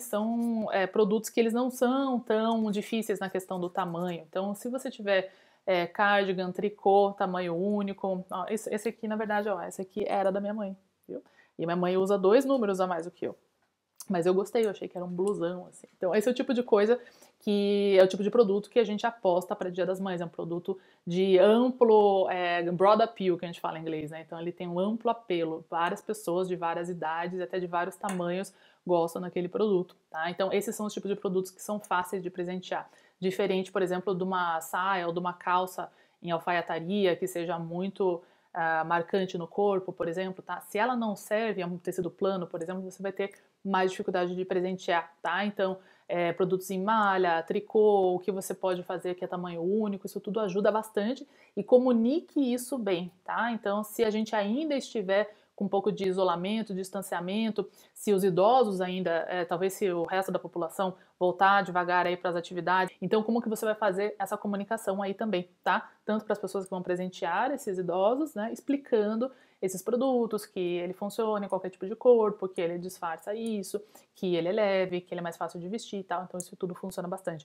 são é, produtos que eles não são tão difíceis na questão do tamanho. Então, se você tiver é, cardigan, tricô, tamanho único, ó, esse, esse, aqui, na verdade, ó, esse aqui era da minha mãe, viu? E minha mãe usa dois números a mais do que eu. Mas eu gostei, eu achei que era um blusão, assim. Então, esse é o tipo de coisa que é o tipo de produto que a gente aposta para Dia das Mães. É um produto de amplo, é, broad appeal, que a gente fala em inglês, né? Então, ele tem um amplo apelo. Várias pessoas de várias idades, até de vários tamanhos, gostam daquele produto, tá? Então, esses são os tipos de produtos que são fáceis de presentear. Diferente, por exemplo, de uma saia ou de uma calça em alfaiataria, que seja muito ah, marcante no corpo, por exemplo, tá? Se ela não serve a um tecido plano, por exemplo, você vai ter mais dificuldade de presentear, tá? Então, é, produtos em malha, tricô, o que você pode fazer que é tamanho único, isso tudo ajuda bastante e comunique isso bem, tá? Então, se a gente ainda estiver com um pouco de isolamento, distanciamento, se os idosos ainda, é, talvez se o resto da população voltar devagar aí para as atividades. Então, como que você vai fazer essa comunicação aí também, tá? Tanto para as pessoas que vão presentear esses idosos, né, explicando esses produtos, que ele funciona em qualquer tipo de corpo, que ele disfarça isso, que ele é leve, que ele é mais fácil de vestir e tal. Então, isso tudo funciona bastante.